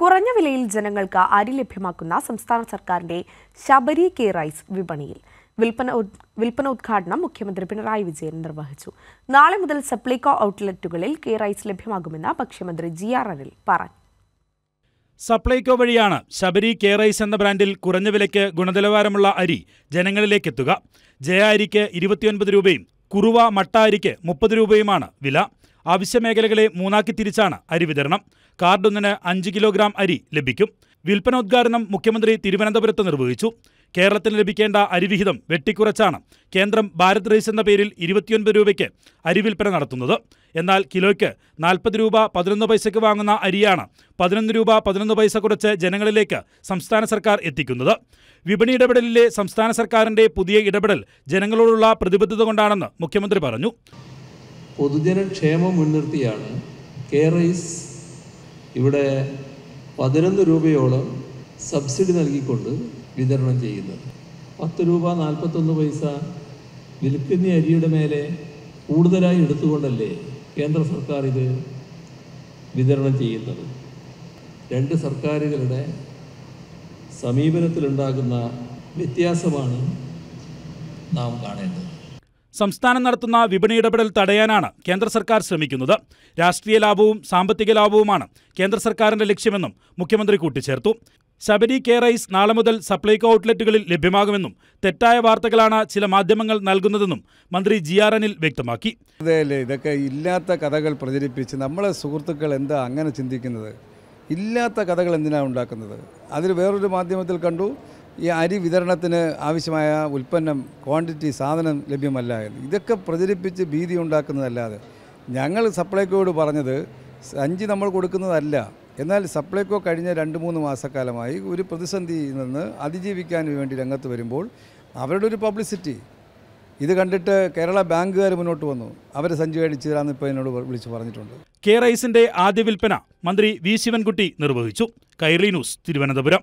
കുറഞ്ഞ വിലയിൽ ജനങ്ങൾക്ക് അരി ലഭ്യമാക്കുന്ന സംസ്ഥാന സർക്കാരിന്റെ ശബരി കെ റൈസ് വിപണിയിൽ വിൽപ്പന ഉദ്ഘാടനം മുഖ്യമന്ത്രി പിണറായി വിജയൻ നിർവഹിച്ചു നാളെ മുതൽ സപ്ലൈകോ ഔട്ട്ലെറ്റുകളിൽ കെ റൈസ് ലഭ്യമാകുമെന്ന് ഭക്ഷ്യമന്ത്രി ജി ആർ അനിൽ പറഞ്ഞു സപ്ലൈകോ വഴിയാണ് ശബരി കെ റൈസ് എന്ന ബ്രാൻഡിൽ കുറഞ്ഞ വിലയ്ക്ക് ഗുണനിലവാരമുള്ള അരി ജനങ്ങളിലേക്ക് എത്തുക ജയ അരിക്ക് ഇരുപത്തിയൊൻപത് രൂപയും കുറുവ മട്ട അരിക്ക് മുപ്പത് രൂപയുമാണ് വില മേഖലകളെ മൂന്നാക്കി തിരിച്ചാണ് അരി വിതരണം കാർഡൊന്നിന് അഞ്ച് കിലോഗ്രാം അരി ലഭിക്കും വിൽപ്പനോദ്ഘാടനം മുഖ്യമന്ത്രി തിരുവനന്തപുരത്ത് നിർവഹിച്ചു കേരളത്തിന് ലഭിക്കേണ്ട അരിവിഹിതം വെട്ടിക്കുറച്ചാണ് കേന്ദ്രം ഭാരത് റൈസ് എന്ന പേരിൽ ഇരുപത്തിയൊൻപത് രൂപയ്ക്ക് അരി വിൽപ്പന നടത്തുന്നത് എന്നാൽ കിലോയ്ക്ക് നാൽപ്പത് രൂപ പതിനൊന്ന് പൈസയ്ക്ക് വാങ്ങുന്ന അരിയാണ് പതിനൊന്ന് രൂപ പതിനൊന്ന് പൈസ കുറച്ച് ജനങ്ങളിലേക്ക് സംസ്ഥാന സർക്കാർ എത്തിക്കുന്നത് വിപണി ഇടപെടലിലെ സംസ്ഥാന സർക്കാരിന്റെ പുതിയ ഇടപെടൽ ജനങ്ങളോടുള്ള പ്രതിബദ്ധത കൊണ്ടാണെന്ന് മുഖ്യമന്ത്രി പറഞ്ഞു പൊതുജനക്ഷേമം മുൻനിർത്തിയാണ് കെ റൈസ് ഇവിടെ പതിനൊന്ന് രൂപയോളം സബ്സിഡി നൽകിക്കൊണ്ട് വിതരണം ചെയ്യുന്നത് പത്ത് രൂപ നാൽപ്പത്തൊന്ന് പൈസ വിൽക്കുന്ന അരിയുടെ മേലെ കൂടുതലായി എടുത്തുകൊണ്ടല്ലേ കേന്ദ്ര സർക്കാർ ഇത് വിതരണം ചെയ്യുന്നത് രണ്ട് സർക്കാരുകളുടെ സമീപനത്തിലുണ്ടാകുന്ന വ്യത്യാസമാണ് നാം കാണേണ്ടത് സംസ്ഥാനം നടത്തുന്ന വിപണി ഇടപെടൽ തടയാനാണ് കേന്ദ്ര സർക്കാർ ശ്രമിക്കുന്നത് രാഷ്ട്രീയ ലാഭവും സാമ്പത്തിക ലാഭവുമാണ് കേന്ദ്ര സർക്കാരിന്റെ ലക്ഷ്യമെന്നും മുഖ്യമന്ത്രി കൂട്ടിച്ചേർത്തു ശബരി കെയർ ഐസ് നാളെ മുതൽ സപ്ലൈകോ ഔട്ട്ലെറ്റുകളിൽ ലഭ്യമാകുമെന്നും തെറ്റായ വാർത്തകളാണ് ചില മാധ്യമങ്ങൾ നൽകുന്നതെന്നും മന്ത്രി ജി ആർ അനിൽ വ്യക്തമാക്കി ഇതൊക്കെ ഇല്ലാത്ത കഥകൾ പ്രചരിപ്പിച്ച് നമ്മളെ സുഹൃത്തുക്കൾ എന്താ അങ്ങനെ ചിന്തിക്കുന്നത് ഇല്ലാത്ത കഥകൾ എന്തിനാണ് ഉണ്ടാക്കുന്നത് അതിൽ വേറൊരു മാധ്യമത്തിൽ കണ്ടു ഈ അരി വിതരണത്തിന് ആവശ്യമായ ഉൽപ്പന്നം ക്വാണ്ടിറ്റി സാധനം ലഭ്യമല്ല ഇതൊക്കെ പ്രചരിപ്പിച്ച് ഭീതി ഉണ്ടാക്കുന്നതല്ലാതെ ഞങ്ങൾ സപ്ലൈകോയോട് പറഞ്ഞത് സഞ്ചി നമ്മൾ കൊടുക്കുന്നതല്ല എന്നാൽ സപ്ലൈകോ കഴിഞ്ഞ രണ്ട് മൂന്ന് മാസക്കാലമായി ഒരു പ്രതിസന്ധിയിൽ നിന്ന് അതിജീവിക്കാൻ വേണ്ടി രംഗത്ത് വരുമ്പോൾ അവരുടെ ഒരു പബ്ലിസിറ്റി ഇത് കണ്ടിട്ട് കേരള ബാങ്കുകാർ മുന്നോട്ട് വന്നു അവരെ സഞ്ചി മേടിച്ചു ഇപ്പോൾ എന്നോട് വിളിച്ചു പറഞ്ഞിട്ടുണ്ട് കെ റൈസിന്റെ ആദ്യ വിൽപ്പന മന്ത്രി വി ശിവൻകുട്ടി നിർവഹിച്ചു കൈറി ന്യൂസ് തിരുവനന്തപുരം